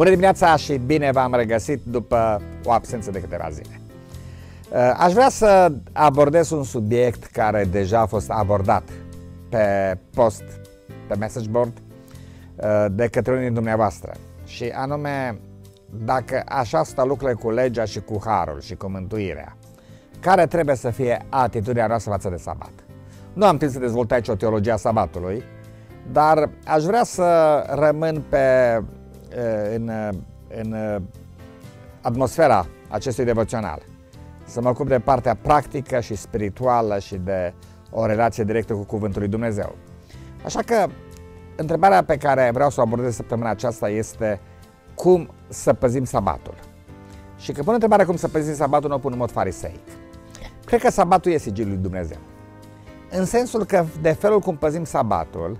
Bună dimineața și bine v-am regăsit după o absență de câteva zile. Uh, aș vrea să abordez un subiect care deja a fost abordat pe post, pe message board, uh, de către unii din dumneavoastră. Și anume, dacă așa stau lucrurile cu legea și cu harul și cu mântuirea, care trebuie să fie atitudinea noastră față de sabat? Nu am timp să dezvolt aici o teologie a sabatului, dar aș vrea să rămân pe Eh, în, eh, în eh, atmosfera acestui devoțional. Să mă ocup de partea practică și spirituală și de o relație directă cu Cuvântul lui Dumnezeu. Așa că întrebarea pe care vreau să o abordez săptămâna aceasta este cum să păzim sabatul. Și când pun întrebarea cum să păzim sabatul, nu o pun în mod fariseic. Cred că sabatul e sigiliul lui Dumnezeu. În sensul că de felul cum păzim sabatul,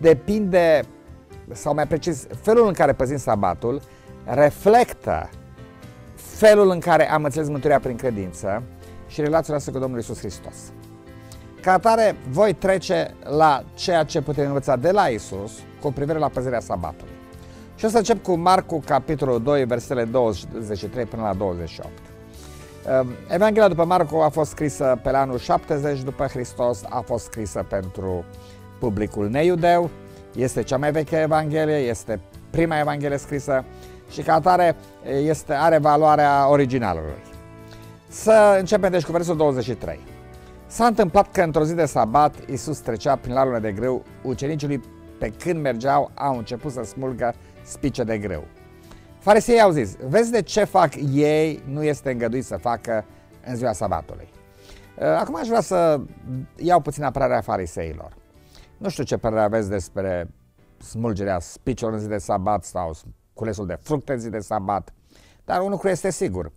depinde sau mai precis, felul în care păzim sabatul reflectă felul în care am înțeles mântuirea prin credință și relația noastră cu Domnul Isus Hristos. Ca atare, voi trece la ceea ce putem învăța de la Isus cu privire la păzirea sabatului. Și o să încep cu Marcu, capitolul 2, versetele 23 până la 28. Ehm, Evanghelia după Marcu a fost scrisă pe la anul 70 după Hristos, a fost scrisă pentru publicul neiudeu, este cea mai veche Evanghelie, este prima Evanghelie scrisă și ca atare este, are valoarea originalului. Să începem deci cu versul 23. S-a întâmplat că într-o zi de sabat Iisus trecea prin larurile de greu, ucenicii pe când mergeau au început să smulgă spice de greu. Farisei au zis, vezi de ce fac ei, nu este îngăduit să facă în ziua sabatului. Acum aș vrea să iau puțin apărarea fariseilor. Nu știu ce părere aveți despre smulgerea spiciului în zi de sabat sau culesul de fructe în zi de sabat, dar un lucru este sigur.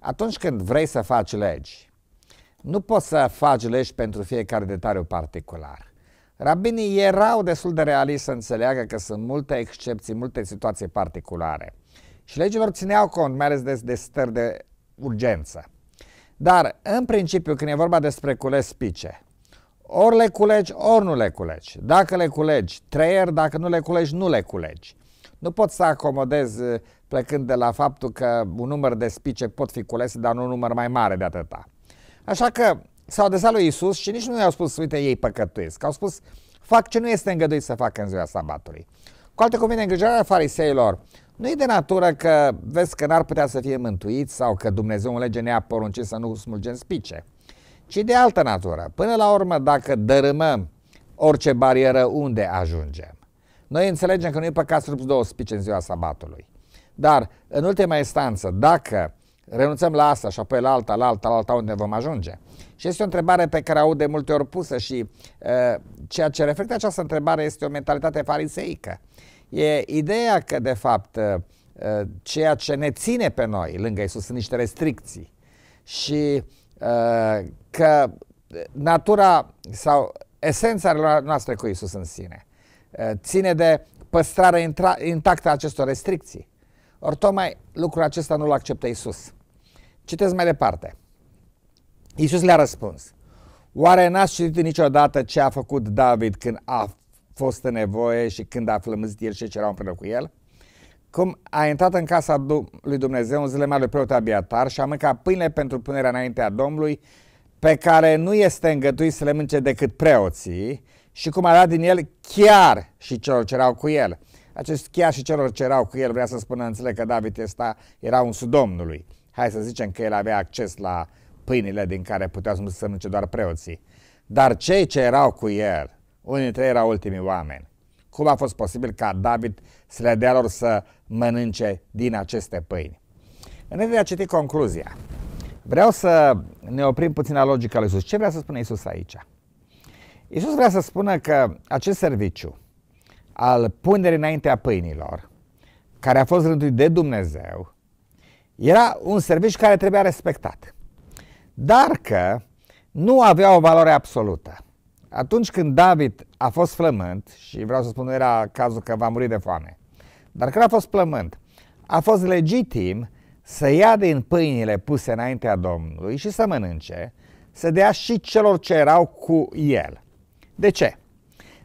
Atunci când vrei să faci legi, nu poți să faci legi pentru fiecare detaliu particular. Rabinii erau destul de realiști să înțeleagă că sunt multe excepții, multe situații particulare. Și legilor țineau cont, mai ales de, de stări de urgență. Dar, în principiu, când e vorba despre cules spice, ori le culegi, ori nu le culegi. Dacă le culegi, treier, dacă nu le culegi, nu le culegi. Nu pot să acomodez eh, plecând de la faptul că un număr de spice pot fi culese, dar nu un număr mai mare de atâta. Așa că s-au adresat lui Isus și nici nu i-au spus, uite, ei păcătuiesc. Au spus, fac ce nu este îngăduit să facă în ziua sabatului. Cu alte cuvinte, îngrijorarea fariseilor nu e de natură că vezi că n-ar putea să fie mântuit sau că Dumnezeu în lege ne-a poruncit să nu smulgem spice ci de altă natură. Până la urmă, dacă dărâmăm orice barieră, unde ajungem? Noi înțelegem că nu e păcat să rupți două spice în ziua sabatului. Dar, în ultima instanță, dacă renunțăm la asta și apoi la alta, la alta, la alta, unde vom ajunge? Și este o întrebare pe care aud de multe ori pusă și uh, ceea ce reflectă această întrebare este o mentalitate fariseică. E ideea că, de fapt, uh, ceea ce ne ține pe noi lângă Isus sunt niște restricții. Și Eh, că natura sau esența noastră cu Isus în sine eh, ține de păstrarea intactă a acestor restricții. Ori tocmai lucrul acesta nu-l acceptă Isus. Citez mai departe. Isus le-a răspuns. Oare n-ați citit niciodată ce a făcut David când a fost în nevoie și când a flămâzit el și ce erau împreună cu el? cum a intrat în casa lui Dumnezeu în zilele marelui preot Abiatar și a mâncat pâine pentru punerea înaintea Domnului, pe care nu este îngăduit să le mânce decât preoții, și cum a dat din el chiar și celor ce erau cu el. Acest chiar și celor ce erau cu el vrea să spună, înțeleg că David ăsta era un sudomnului. Hai să zicem că el avea acces la pâinile din care putea să mănânce doar preoții. Dar cei ce erau cu el, unii dintre ei erau ultimii oameni. Cum a fost posibil ca David să le dea lor să mănânce din aceste pâini? Înainte de a citi concluzia, vreau să ne oprim puțin la logica lui Isus. Ce vrea să spună Isus aici? Isus vrea să spună că acest serviciu al punerii înaintea pâinilor, care a fost rânduit de Dumnezeu, era un serviciu care trebuia respectat. Dar că nu avea o valoare absolută. Atunci când David a fost flământ, și vreau să spun nu era cazul că va muri de foame, dar când a fost flământ, a fost legitim să ia din pâinile puse înaintea Domnului și să mănânce, să dea și celor ce erau cu el. De ce?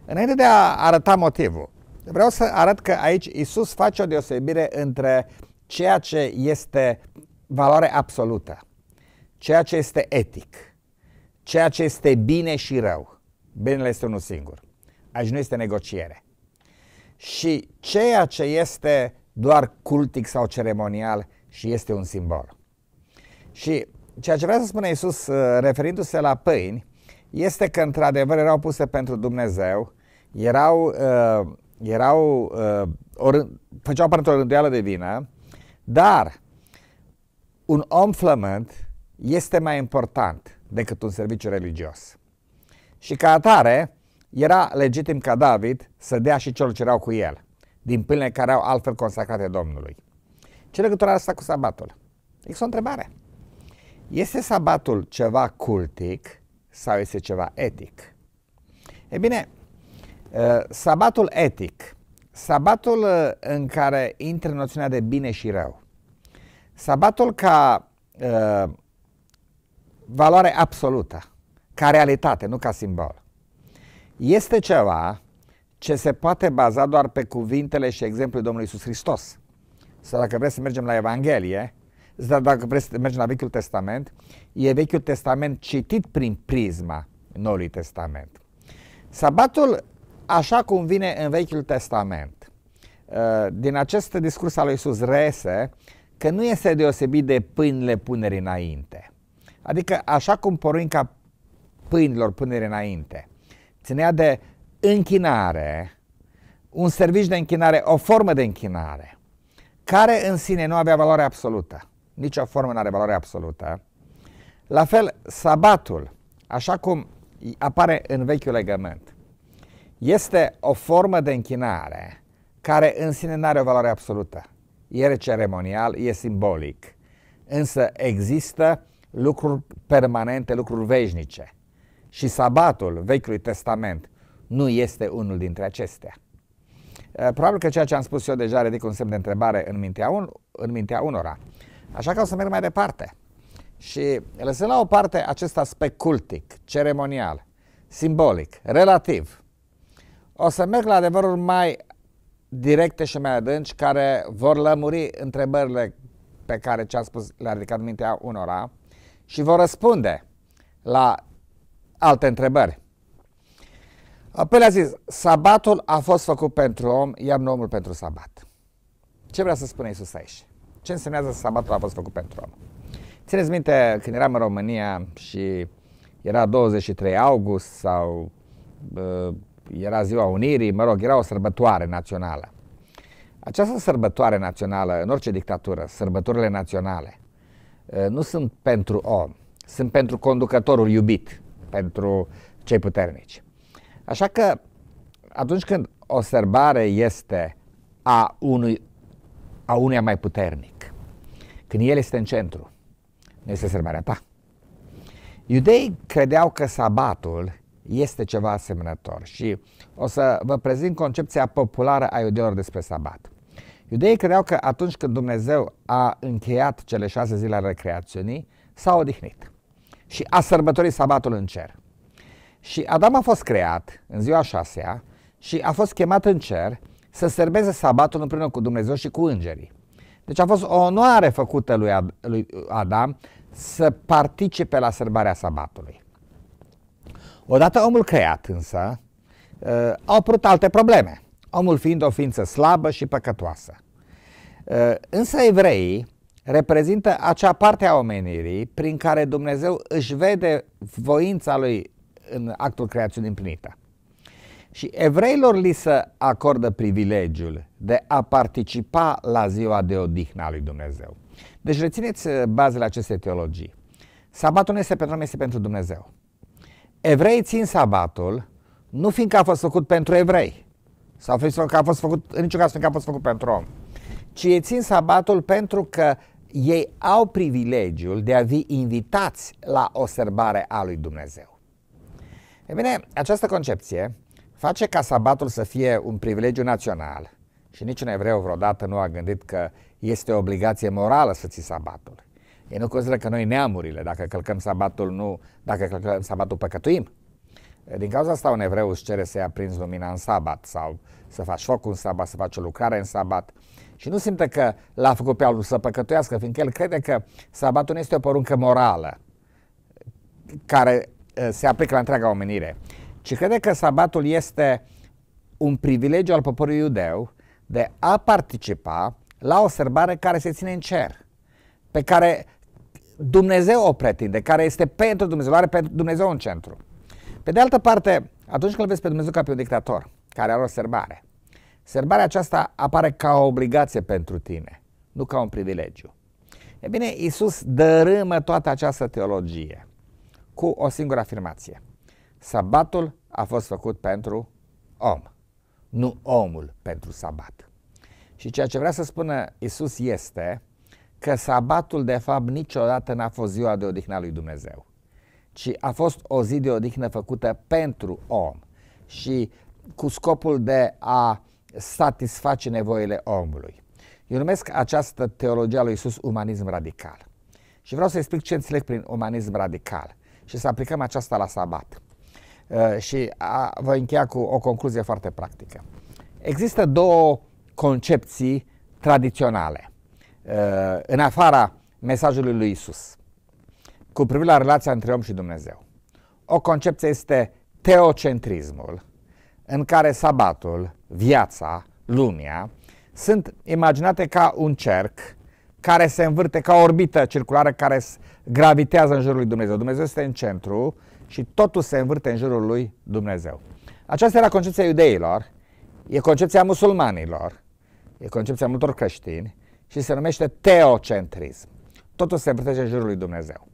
Înainte de a arăta motivul, vreau să arăt că aici Isus face o deosebire între ceea ce este valoare absolută, ceea ce este etic, ceea ce este bine și rău. Binele este unul singur. Aici nu este negociere. Și ceea ce este doar cultic sau ceremonial și este un simbol. Și ceea ce vrea să spună Iisus uh, referindu-se la pâini este că într-adevăr erau puse pentru Dumnezeu, erau, uh, erau uh, ori, făceau parte o rânduială de vină, dar un om flământ este mai important decât un serviciu religios. Și ca atare, era legitim ca David să dea și celor ce erau cu el, din pâine care au altfel consacrate Domnului. Ce legătură are asta cu sabatul? Există o întrebare. Este sabatul ceva cultic sau este ceva etic? E bine, ă, sabatul etic, sabatul ă, în care intră noțiunea de bine și rău, sabatul ca ă, valoare absolută, ca realitate, nu ca simbol. Este ceva ce se poate baza doar pe cuvintele și exemplul Domnului Isus Hristos. Sau dacă vreți să mergem la Evanghelie, sau dacă vreți să mergem la Vechiul Testament, e Vechiul Testament citit prin prisma Noului Testament. Sabatul, așa cum vine în Vechiul Testament, uh, din acest discurs al lui Isus reese că nu este deosebit de pâinile punerii înainte. Adică așa cum porunca pâinilor punere înainte. Ținea de închinare, un serviciu de închinare, o formă de închinare, care în sine nu avea valoare absolută. Nici o formă nu are valoare absolută. La fel, sabatul, așa cum apare în vechiul legământ, este o formă de închinare care în sine nu are o valoare absolută. E ceremonial, e simbolic, însă există lucruri permanente, lucruri veșnice – și sabatul Vechiului Testament nu este unul dintre acestea. Eh, probabil că ceea ce am spus eu deja ridic un semn de întrebare în mintea, un, în mintea unora. Așa că o să merg mai departe. Și lăsând la o parte acest aspect cultic, ceremonial, simbolic, relativ, o să merg la adevărul mai directe și mai adânci care vor lămuri întrebările pe care ce-am spus le-a ridicat mintea unora și vor răspunde la alte întrebări. Apoi a zis, sabatul a fost făcut pentru om, iar omul pentru sabat. Ce vrea să spune Iisus aici? Ce înseamnă să sabatul a fost făcut pentru om? Țineți minte când eram în România și era 23 august sau uh, era ziua Unirii, mă rog, era o sărbătoare națională. Această sărbătoare națională, în orice dictatură, sărbătorile naționale, uh, nu sunt pentru om, sunt pentru conducătorul iubit pentru cei puternici. Așa că atunci când o sărbare este a, unui, a uneia mai puternic, când el este în centru, nu este sărbarea ta. Iudeii credeau că sabatul este ceva asemănător și o să vă prezint concepția populară a iudeilor despre sabat. Iudeii credeau că atunci când Dumnezeu a încheiat cele șase zile ale creațiunii, s-a odihnit și a sărbătorit sabatul în cer. Și Adam a fost creat în ziua șasea și a fost chemat în cer să serbeze sabatul împreună cu Dumnezeu și cu îngerii. Deci a fost o onoare făcută lui, Ad, lui Adam să participe la sărbarea sabatului. Odată omul creat însă, ă, au apărut alte probleme, omul fiind o ființă slabă și păcătoasă. Ă, însă evreii reprezintă acea parte a omenirii prin care Dumnezeu își vede voința lui în actul creației împlinită. Și evreilor li se acordă privilegiul de a participa la ziua de odihnă a lui Dumnezeu. Deci rețineți uh, bazele acestei teologii. Sabatul nu este pentru noi, este pentru Dumnezeu. Evreii țin sabatul nu fiindcă a fost făcut pentru evrei, sau fiindcă a fost făcut, în niciun caz fiindcă a fost făcut pentru om, ci ei țin sabatul pentru că ei au privilegiul de a fi invitați la o sărbare a lui Dumnezeu. E bine, această concepție face ca sabatul să fie un privilegiu național și niciun evreu vreodată nu a gândit că este o obligație morală să ții sabatul. Ei nu consideră că noi neamurile, dacă călcăm sabatul, nu, dacă călcăm sabatul, păcătuim. Din cauza asta un evreu își cere să ia prins lumina în sabat sau să faci foc în sabat, să faci o lucrare în sabat. Și nu simte că l-a făcut pe altul să păcătuiască, fiindcă el crede că sabatul este o poruncă morală care eh, se aplică la întreaga omenire, ci crede că sabatul este un privilegiu al poporului iudeu de a participa la o sărbare care se ține în cer, pe care Dumnezeu o pretinde, care este pentru Dumnezeu, are pentru Dumnezeu în centru. Pe de altă parte, atunci când îl vezi pe Dumnezeu ca pe un dictator care are o serbare, serbarea aceasta apare ca o obligație pentru tine, nu ca un privilegiu. E bine, Isus dărâmă toată această teologie cu o singură afirmație. Sabatul a fost făcut pentru om, nu omul pentru sabat. Și ceea ce vrea să spună Isus este că sabatul de fapt niciodată n-a fost ziua de odihnă lui Dumnezeu ci a fost o zi de odihnă făcută pentru om și cu scopul de a satisface nevoile omului. Eu numesc această teologie a lui Isus umanism radical. Și vreau să explic ce înțeleg prin umanism radical și să aplicăm aceasta la sabat. Uh, și voi încheia cu o concluzie foarte practică. Există două concepții tradiționale uh, în afara mesajului lui Isus cu privire la relația între om și Dumnezeu. O concepție este teocentrismul, în care sabatul, viața, lumea sunt imaginate ca un cerc care se învârte ca o orbită circulară care gravitează în jurul lui Dumnezeu. Dumnezeu este în centru și totul se învârte în jurul lui Dumnezeu. Aceasta era concepția iudeilor, e concepția musulmanilor, e concepția multor creștini și se numește teocentrism. Totul se învârtește în jurul lui Dumnezeu.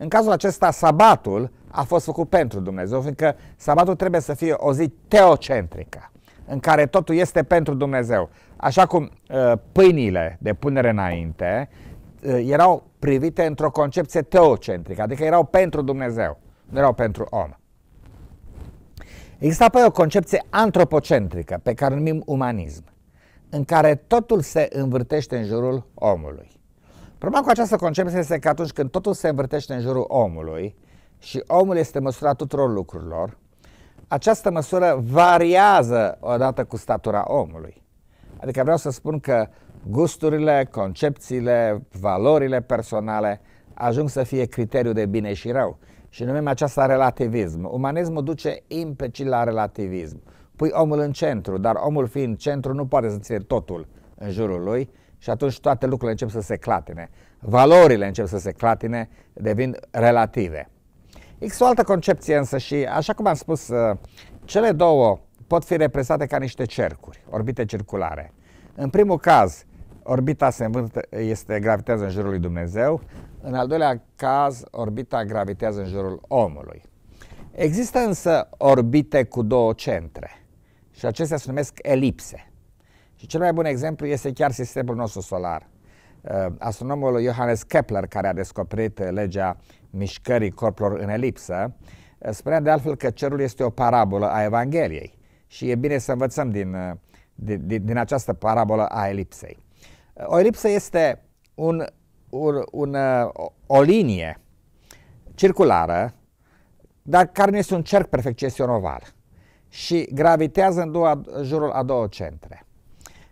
În cazul acesta, sabatul a fost făcut pentru Dumnezeu, fiindcă sabatul trebuie să fie o zi teocentrică, în care totul este pentru Dumnezeu. Așa cum ă, pâinile de punere înainte ă, erau privite într-o concepție teocentrică, adică erau pentru Dumnezeu, nu erau pentru om. Există apoi o concepție antropocentrică, pe care o numim umanism, în care totul se învârtește în jurul omului. Problema cu această concepție este că atunci când totul se învârtește în jurul omului și omul este măsura tuturor lucrurilor, această măsură variază odată cu statura omului. Adică vreau să spun că gusturile, concepțiile, valorile personale ajung să fie criteriu de bine și rău. Și numim aceasta relativism. Umanismul duce implicit la relativism. Pui omul în centru, dar omul fiind centru nu poate să ține totul în jurul lui și atunci toate lucrurile încep să se clatine. Valorile încep să se clatine, devin relative. Există o altă concepție însă și, așa cum am spus, uh, cele două pot fi reprezentate ca niște cercuri, orbite circulare. În primul caz, orbita se învântă, este, gravitează în jurul lui Dumnezeu, în al doilea caz, orbita gravitează în jurul omului. Există însă orbite cu două centre și acestea se numesc elipse. Și cel mai bun exemplu este chiar sistemul nostru solar. Uh, astronomul Johannes Kepler, care a descoperit uh, legea mișcării corpurilor în elipsă, uh, spunea de altfel că cerul este o parabolă a Evangheliei și e bine să învățăm din, din, din această parabolă a elipsei. O elipsă este un, un, un, o linie circulară, dar care nu este un cerc perfect, ci este un oval și gravitează în două, jurul a două centre.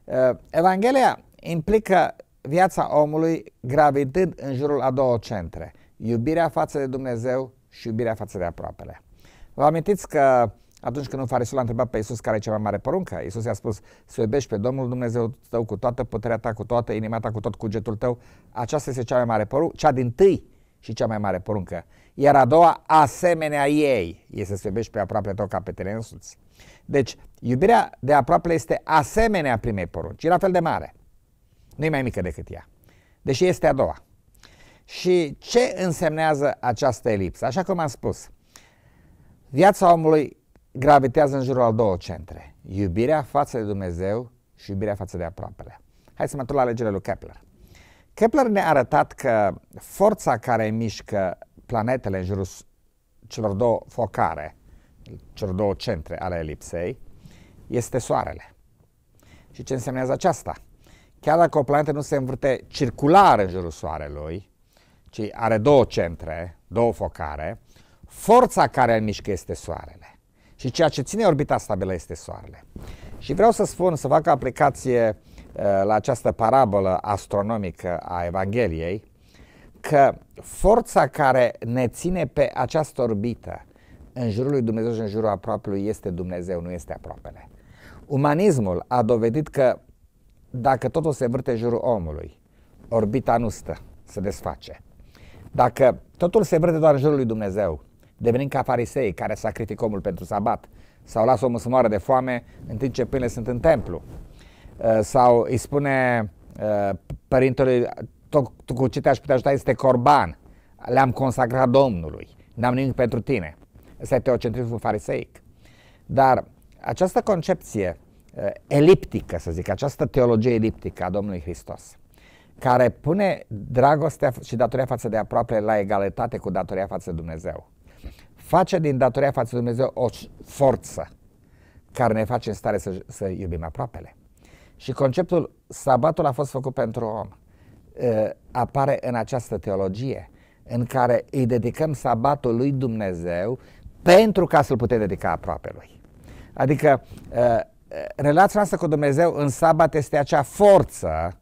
Uh, Evanghelia implică viața omului gravitând în jurul a două centre, iubirea față de Dumnezeu și iubirea față de aproapele. Vă amintiți că atunci când un farisul a întrebat pe Iisus care e cea mai mare poruncă, Iisus i-a spus să iubești pe Domnul Dumnezeu tău cu toată puterea ta, cu toată inima ta, cu tot cugetul tău. Aceasta este cea mai mare poruncă, cea din tâi și cea mai mare poruncă. Iar a doua, asemenea ei, este să iubești pe aproape tău ca pe tine însuți. Deci, iubirea de aproape este asemenea primei porunci, e la fel de mare. Nu e mai mică decât ea, deși este a doua. Și ce însemnează această elipsă? Așa cum am spus, viața omului gravitează în jurul al două centre. Iubirea față de Dumnezeu și iubirea față de aproapele. Hai să mă întorc la legile lui Kepler. Kepler ne-a arătat că forța care mișcă planetele în jurul celor două focare, celor două centre ale elipsei, este Soarele. Și ce înseamnă aceasta? Chiar dacă o planetă nu se învârte circular în jurul Soarelui, ci are două centre, două focare, forța care îl mișcă este Soarele. Și ceea ce ține orbita stabilă este Soarele. Și vreau să spun, să fac aplicație uh, la această parabolă astronomică a Evangheliei, că forța care ne ține pe această orbită în jurul lui Dumnezeu și în jurul aproapelui este Dumnezeu, nu este aproapele. Umanismul a dovedit că dacă totul se vrâte în jurul omului, orbita nu stă, se desface. Dacă totul se vrâte doar în jurul lui Dumnezeu, devenim ca farisei care sacrifică omul pentru sabat sau lasă omul să moară de foame în timp ce pâinile sunt în templu uh, sau îi spune uh, părintelui, tu cu ce te-aș putea ajuta este corban, le-am consacrat Domnului, n-am nimic pentru tine. Ăsta e teocentrismul fariseic. Dar această concepție eh, eliptică, să zic, această teologie eliptică a Domnului Hristos, care pune dragostea și datoria față de aproape la egalitate cu datoria față de Dumnezeu, face din datoria față de Dumnezeu o forță care ne face în stare să, să iubim aproapele. Și conceptul sabatul a fost făcut pentru om. Eh, apare în această teologie în care îi dedicăm sabatul lui Dumnezeu pentru ca să-L putem dedica aproape Lui. Adică uh, uh, relația noastră cu Dumnezeu în sabat este acea forță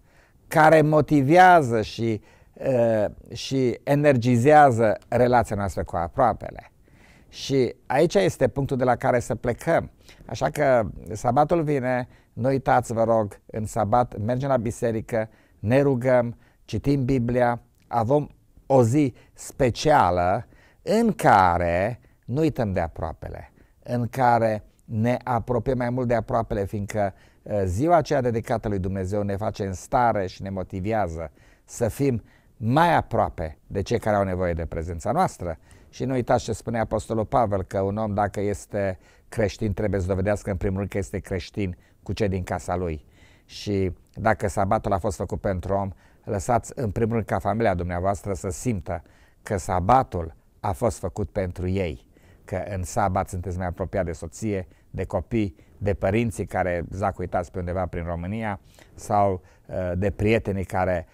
care motivează și, uh, și energizează relația noastră cu aproapele. Și aici este punctul de la care să plecăm. Așa că sabatul vine, nu uitați, vă rog, în sabat mergem la biserică, ne rugăm, citim Biblia, avem o zi specială în care nu uităm de aproapele, în care ne apropiem mai mult de aproapele, fiindcă uh, ziua aceea dedicată lui Dumnezeu ne face în stare și ne motivează să fim mai aproape de cei care au nevoie de prezența noastră. Și nu uitați ce spune Apostolul Pavel, că un om dacă este creștin trebuie să dovedească în primul rând că este creștin cu cei din casa lui. Și dacă sabatul a fost făcut pentru om, lăsați în primul rând ca familia dumneavoastră să simtă că sabatul a fost făcut pentru ei că în sabat sunteți mai apropiat de soție, de copii, de părinții care zac uitați pe undeva prin România sau uh, de prietenii care,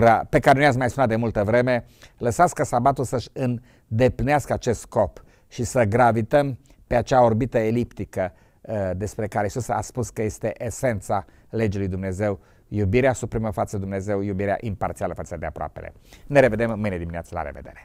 uh, pe care nu i-ați mai sunat de multă vreme. Lăsați ca sabatul să-și îndeplinească acest scop și să gravităm pe acea orbită eliptică uh, despre care Iisus a spus că este esența legii lui Dumnezeu, iubirea supremă față de Dumnezeu, iubirea imparțială față de aproapele. Ne revedem mâine dimineață, la revedere!